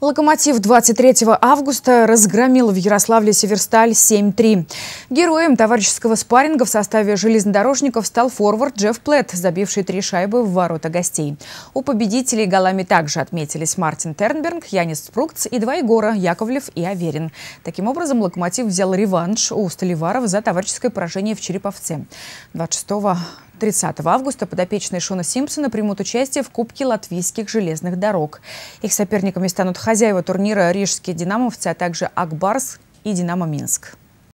Локомотив 23 августа разгромил в Ярославле Северсталь 7-3. Героем товарищеского спарринга в составе железнодорожников стал форвард Джефф Плетт, забивший три шайбы в ворота гостей. У победителей голами также отметились Мартин Тернберг, Янис Спрукц и два Егора – Яковлев и Аверин. Таким образом, Локомотив взял реванш у Столиваров за товарищеское поражение в Череповце. 26 30 августа подопечные Шона Симпсона примут участие в Кубке латвийских железных дорог. Их соперниками станут хозяева турнира рижские «Динамовцы», а также «Акбарс» и «Динамо Минск».